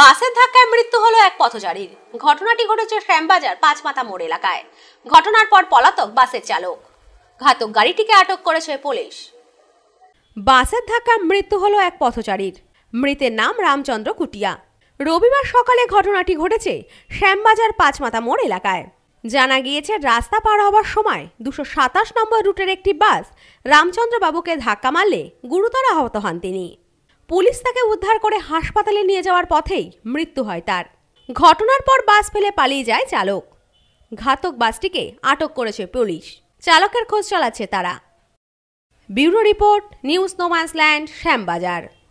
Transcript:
বাসের ধাক্কায় মৃত্যু হলো এক পথচারীর ঘটনাটি ঘটেছে শ্যামবাজার পাঁচমাথা মোড় এলাকায় ঘটনার পর পলাতক বাসের চালক ঘাতক গাড়িটিকে আটক করেছে পুলিশ বাসের ধাক্কায় মৃত্যু হলো এক পথচারীর মৃতের নাম রামচন্দ্র কুটিয়া রবিবার সকালে ঘটনাটি ঘটেছে শ্যামবাজার পাঁচমাথা মোড় এলাকায় জানা গিয়েছে রাস্তা পার হবার সময় দুশো সাতাশ নম্বর রুটের একটি বাস রামচন্দ্রবাবুকে ধাক্কা মারলে গুরুতর আহত হন তিনি পুলিশ তাকে উদ্ধার করে হাসপাতালে নিয়ে যাওয়ার পথেই মৃত্যু হয় তার ঘটনার পর বাস ফেলে পালিয়ে যায় চালক ঘাতক বাসটিকে আটক করেছে পুলিশ চালকের খোঁজ চালাচ্ছে তারা ব্যুরো রিপোর্ট নিউজ নোমান্স শ্যামবাজার